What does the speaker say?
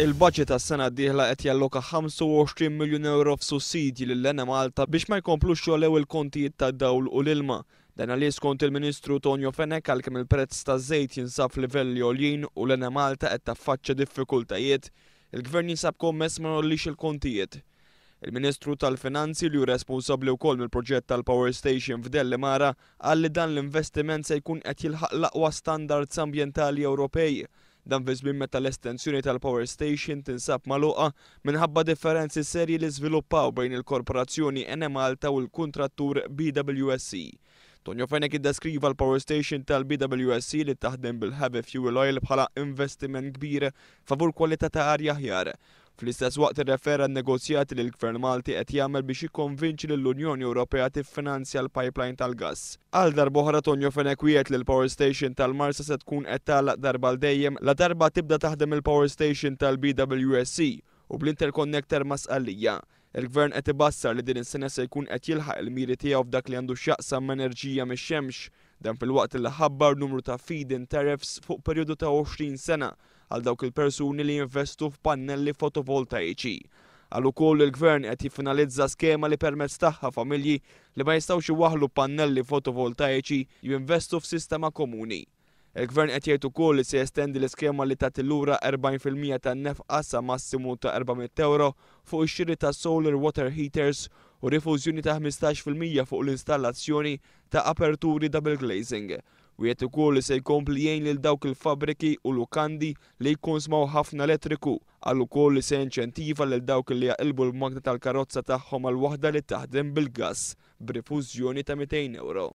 il-budget tas sena d-dieħla qed jalloka 25 miljun euro f'sussidji lil lena Malta biex ma jkomplux jolew il-kontijiet ta' dawl u l-ilma. Dan għal skont il-Ministru Tonio Fenek għalkemm il-prezz ta' żejt jinsab livell għoljin u lena Malta qed taffaċċa diffikultajiet, il-Gvern jinsab kommess ma nollix il-kontijiet. Il-Ministru tal-Finanzi li ju responsabbli wkoll mill-proġett tal-Power Station f'Delle Mara għalli dan l-investiment se jkun qed jilħaq l-aqwa standards ambjentali Ewropej Dan fi żmien meta l-estensjoni tal-Power Station tinsab maluqa minħabba differenzi serji li żviluppaw bejn il-korporazzjoni Enemalta u l-kontrattur BWSC. E. Tonjo Fenek deskriva l-Power Station tal-BWSC li taħdem bil-Heavy Fuel Oil bħala investiment kbir favur kwalità ta' arja ħjar. Fl-istess waqt irrefera n-negozjati li l-Gvern Malti qed jagħmel biex jikkonvinċi lill unjoni Ewropea tiffinanzja l-pipeline tal-gass. Għal darbohra Tonjo Fenek wiet li l-Power Station tal-Marsa se tkun qed tagħlaq darba l-dejjem la darba tibda taħdem il-Power Station tal-BWSC u bl-interconnector mas'għalija. Il-gvern qed ibassar li din is-sena se jkun qed jilħaq il-miri tiegħu f'dak li għandu x'jaqsam enerġija mix-xemx dan fil-waqt li ħabbar numru ta' feed-in tariffs fuq perjodu ta' 20 sena għal dawk il-persuni li jinvestu f'pannelli fotovoltaiċi. Għal ukoll il-gvern qed jiffinalizza skema li permezz tagħha familji li ma jistgħux iwaħlu pannelli fotovoltaiċi jinvestu f'sistema komuni. Il-gvern qed jgħid ukoll li se jestendi l-iskema li tagħti lura 40% tan-nefqa massimu ta' 400 euro fuq ix-xiri ta' solar water heaters u rifużjoni ta' 15% fuq l-installazzjoni ta' aperturi double glazing. U jgħid ukoll li se jkompli jgħin lil dawk il-fabriki u lukandi li jkonsmaw ħafna elettriku għal ukoll li se inċentiva lil dawk li jaqilbu l-magna tal-karozza tagħhom għal waħda li taħdem bil-gass b'rifużjoni ta' 200 euro.